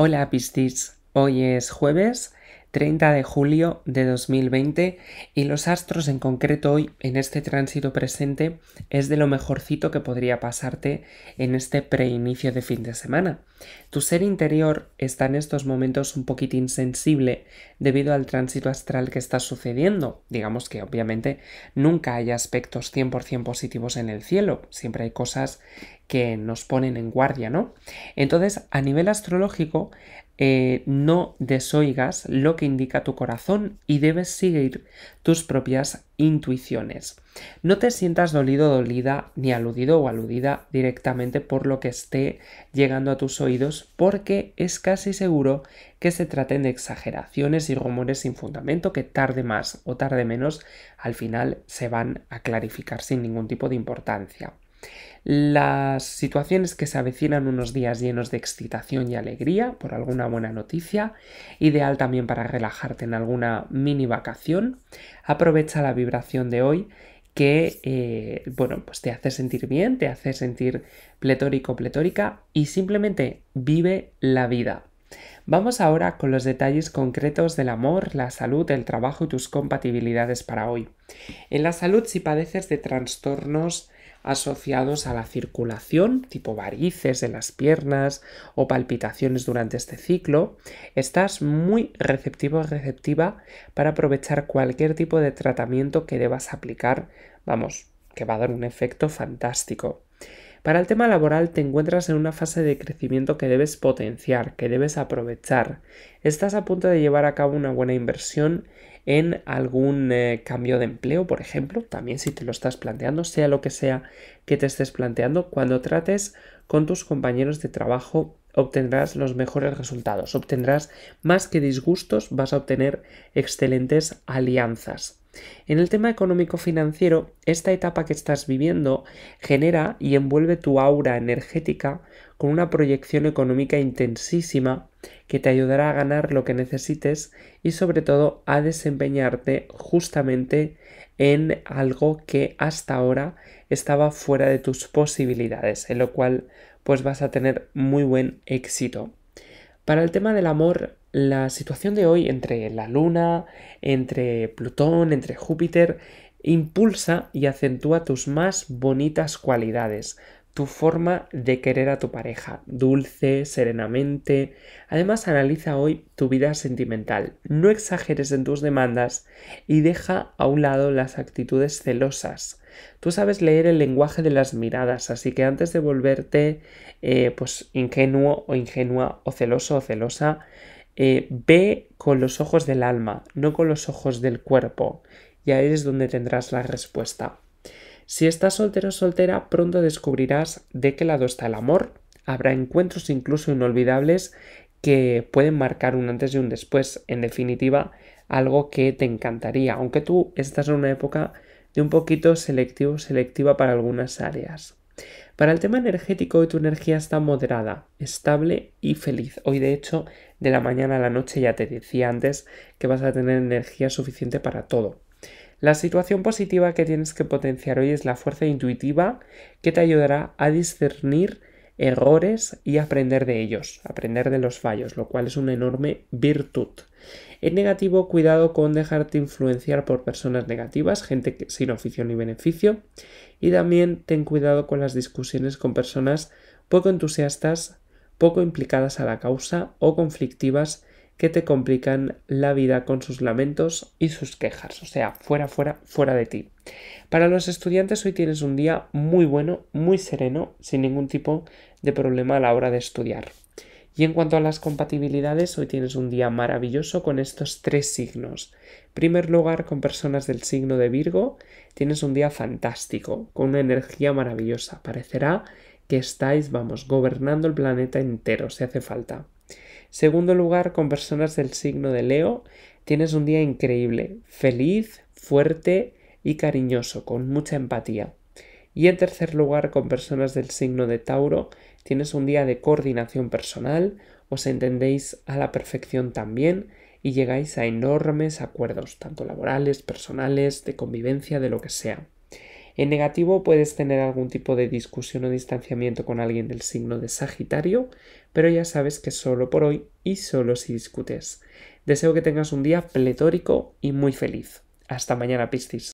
Hola Pistis, hoy es jueves 30 de julio de 2020 y los astros en concreto hoy en este tránsito presente es de lo mejorcito que podría pasarte en este preinicio de fin de semana. Tu ser interior está en estos momentos un poquito insensible debido al tránsito astral que está sucediendo. Digamos que obviamente nunca hay aspectos 100% positivos en el cielo, siempre hay cosas que nos ponen en guardia, ¿no? Entonces, a nivel astrológico, eh, no desoigas lo que indica tu corazón y debes seguir tus propias intuiciones. No te sientas dolido, dolida, ni aludido o aludida directamente por lo que esté llegando a tus oídos, porque es casi seguro que se traten de exageraciones y rumores sin fundamento que tarde más o tarde menos al final se van a clarificar sin ningún tipo de importancia. Las situaciones que se avecinan unos días llenos de excitación y alegría por alguna buena noticia, ideal también para relajarte en alguna mini vacación, aprovecha la vibración de hoy que eh, bueno, pues te hace sentir bien, te hace sentir pletórico, pletórica y simplemente vive la vida. Vamos ahora con los detalles concretos del amor, la salud, el trabajo y tus compatibilidades para hoy. En la salud, si padeces de trastornos asociados a la circulación, tipo varices en las piernas o palpitaciones durante este ciclo, estás muy receptivo receptiva para aprovechar cualquier tipo de tratamiento que debas aplicar, vamos, que va a dar un efecto fantástico. Para el tema laboral te encuentras en una fase de crecimiento que debes potenciar, que debes aprovechar. Estás a punto de llevar a cabo una buena inversión en algún eh, cambio de empleo, por ejemplo, también si te lo estás planteando, sea lo que sea que te estés planteando, cuando trates con tus compañeros de trabajo obtendrás los mejores resultados, obtendrás más que disgustos, vas a obtener excelentes alianzas. En el tema económico-financiero, esta etapa que estás viviendo genera y envuelve tu aura energética con una proyección económica intensísima que te ayudará a ganar lo que necesites y sobre todo a desempeñarte justamente en algo que hasta ahora estaba fuera de tus posibilidades, en lo cual pues vas a tener muy buen éxito. Para el tema del amor, la situación de hoy entre la Luna, entre Plutón, entre Júpiter, impulsa y acentúa tus más bonitas cualidades, tu forma de querer a tu pareja, dulce, serenamente. Además, analiza hoy tu vida sentimental, no exageres en tus demandas y deja a un lado las actitudes celosas. Tú sabes leer el lenguaje de las miradas, así que antes de volverte eh, pues ingenuo o ingenua o celoso o celosa, eh, ve con los ojos del alma, no con los ojos del cuerpo. Y ahí es donde tendrás la respuesta. Si estás soltero o soltera, pronto descubrirás de qué lado está el amor. Habrá encuentros incluso inolvidables que pueden marcar un antes y un después. En definitiva, algo que te encantaría, aunque tú estás en una época de un poquito selectivo, selectiva para algunas áreas. Para el tema energético, hoy tu energía está moderada, estable y feliz. Hoy, de hecho, de la mañana a la noche ya te decía antes que vas a tener energía suficiente para todo. La situación positiva que tienes que potenciar hoy es la fuerza intuitiva que te ayudará a discernir errores y aprender de ellos, aprender de los fallos, lo cual es una enorme virtud. En negativo, cuidado con dejarte influenciar por personas negativas, gente que, sin oficio ni beneficio. Y también ten cuidado con las discusiones con personas poco entusiastas, poco implicadas a la causa o conflictivas que te complican la vida con sus lamentos y sus quejas, o sea, fuera, fuera, fuera de ti. Para los estudiantes hoy tienes un día muy bueno, muy sereno, sin ningún tipo de problema a la hora de estudiar. Y en cuanto a las compatibilidades, hoy tienes un día maravilloso con estos tres signos. primer lugar, con personas del signo de Virgo, tienes un día fantástico, con una energía maravillosa. Parecerá que estáis, vamos, gobernando el planeta entero, si hace falta. Segundo lugar, con personas del signo de Leo, tienes un día increíble, feliz, fuerte y cariñoso, con mucha empatía. Y en tercer lugar, con personas del signo de Tauro, tienes un día de coordinación personal, os entendéis a la perfección también y llegáis a enormes acuerdos, tanto laborales, personales, de convivencia, de lo que sea. En negativo puedes tener algún tipo de discusión o distanciamiento con alguien del signo de Sagitario, pero ya sabes que solo por hoy y solo si discutes. Deseo que tengas un día pletórico y muy feliz. Hasta mañana, Piscis.